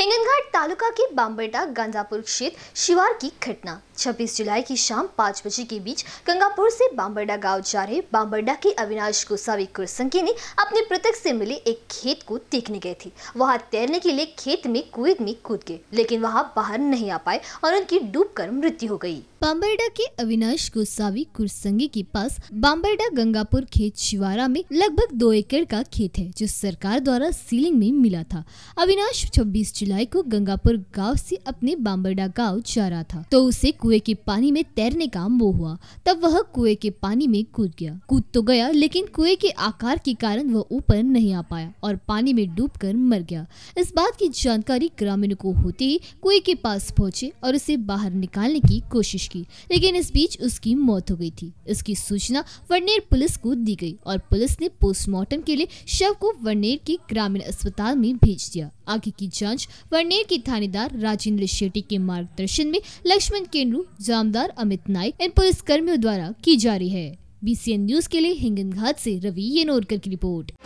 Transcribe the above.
हिंगनघाट तालुका के बाम्बेटा गंजापुर क्षेत्र शिवार की घटना 26 जुलाई की शाम पाँच बजे के बीच गंगापुर से बाम्बेडा गांव जा रहे बाम्बेडा के अविनाश गोसावी कुरसंकी ने अपने पृथक से मिले एक खेत को देखने गए थे वहां तैरने के लिए खेत में कुएं में कूद गए लेकिन वहां बाहर नहीं आ पाए और उनकी डूबकर मृत्यु हो गई बाम्बरडा के अविनाश गोसावी कुरसंगी के पास बाम्बरडा गंगापुर खेत शिवारा में लगभग दो एकड़ का खेत है जो सरकार द्वारा सीलिंग में मिला था अविनाश 26 जुलाई को गंगापुर गांव से अपने बाम्बरडा गांव जा रहा था तो उसे कुएं के पानी में तैरने का मोह हुआ तब वह कुएं के पानी में कूद गया कूद तो गया लेकिन कुएं के आकार के कारण वह ऊपर नहीं आ पाया और पानी में डूब मर गया इस बात की जानकारी ग्रामीणों को होते ही कुएं के पास पहुँचे और उसे बाहर निकालने की कोशिश की लेकिन इस बीच उसकी मौत हो गई थी इसकी सूचना वर्नेर पुलिस को दी गई और पुलिस ने पोस्टमार्टम के लिए शव को वर्नेर के ग्रामीण अस्पताल में भेज दिया आगे की जांच वर्नेर के थानेदार राजेंद्र शेट्टी के मार्गदर्शन में लक्ष्मण केंडू जामदार अमित नाइक इन पुलिस कर्मियों द्वारा की जा रही है बी न्यूज के लिए हिंगन घाट ऐसी रवि येनोरकर की रिपोर्ट